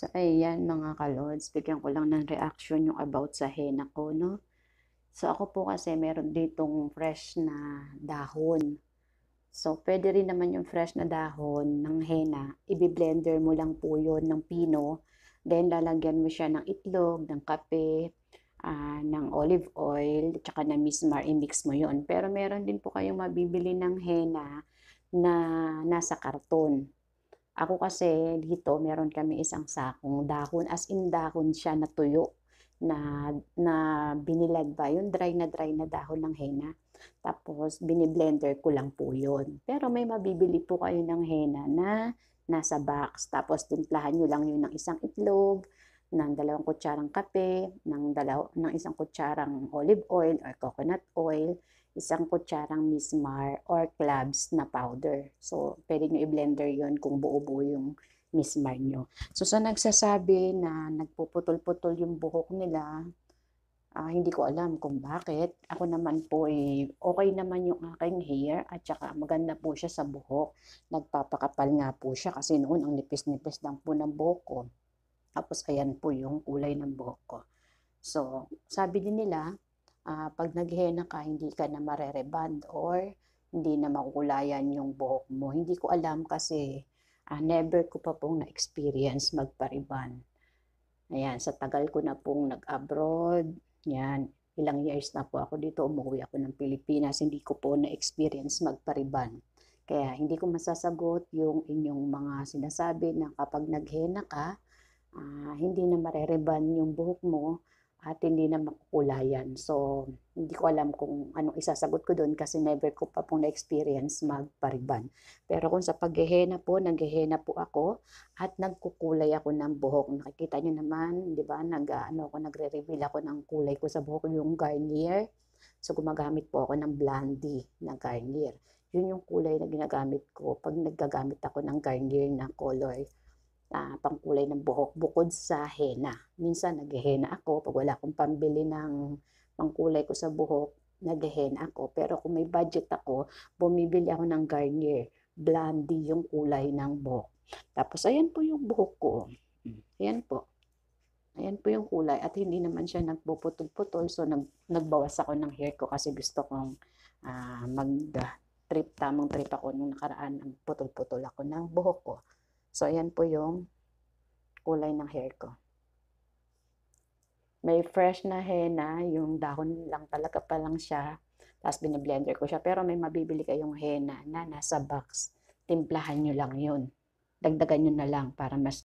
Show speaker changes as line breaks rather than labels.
So, ayan mga kalods, bigyan ko lang ng reaction yung about sa henna ko, no? So, ako po kasi meron ditong fresh na dahon. So, pwede rin naman yung fresh na dahon ng henna. Ibi-blender mo lang po yon ng pino. Then, lalagyan mo siya ng itlog, ng kape, uh, ng olive oil, tsaka na mismar, i-mix mo yon Pero meron din po kayong mabibili ng henna na nasa karton. Ako kasi dito meron kami isang sakong dahon as in dahon siya na tuyo na na binilag ba yung dry na dry na dahon ng henna. Tapos biniblender ko lang po yun. Pero may mabibili po kayo ng henna na nasa box. Tapos timplahan nyo lang yun ng isang itlog, ng dalawang kutsarang kape, ng, dalaw ng isang kutsarang olive oil or coconut oil isang kutsarang mismar or clubs na powder. So, pwede nyo i-blender yon kung buo-buo yung mismar nyo. So, sa nagsasabi na nagpuputol-putol yung buhok nila, uh, hindi ko alam kung bakit. Ako naman po, eh, okay naman yung aking hair at saka maganda po siya sa buhok. Nagpapakapal nga po siya kasi noon ang nipis-nipis lang po ng buhok ko. Tapos, ayan po yung kulay ng buhok ko. So, sabi din nila, uh, pag naghena ka, hindi ka na marereband or hindi na makukulayan yung buhok mo. Hindi ko alam kasi uh, never ko pa pong na-experience magpariban. Ayan, sa tagal ko na pong nag-abroad, yan, ilang years na po ako dito, umuwi ako ng Pilipinas, hindi ko po na-experience magpariban. Kaya hindi ko masasagot yung inyong mga sinasabi na kapag naghena ka, uh, hindi na marereban yung buhok mo, at hindi na makukulayan. So, hindi ko alam kung anong isasagot ko doon kasi never ko pa pong na-experience magpariban. Pero kung sa paghehena po, naghehena po ako at nagkukulay ako ng buhok. Nakikita nyo naman, di ba, nag, ano, ako, nagre-reveal ako ng kulay ko sa buhok yung Garnier. So, gumagamit po ako ng Blondie na Garnier. Yun yung kulay na ginagamit ko pag naggagamit ako ng Garnier na color uh, pangkulay ng buhok bukod sa henna. Minsan naghehena ako pag wala akong pambili ng pangkulay ko sa buhok, naghehena ako. Pero kung may budget ako, bumibili ako ng Garnier. Blondie yung kulay ng buhok. Tapos ayan po yung buhok ko. Ayan po. Ayan po yung kulay at hindi naman siya nagpuputol-putol so nag, nagbawas ako ng hair ko kasi gusto kong uh, mag-trip, tamang trip ako nung nakaraan ang putol-putol ako ng buhok ko. So, ayan po yung kulay ng hair ko. May fresh na henna, yung dahon lang talaga pa lang siya. Tapos biniblender ko siya. Pero may mabibili kayong henna na nasa box. Timplahan nyo lang yun. Dagdagan nyo na lang para mas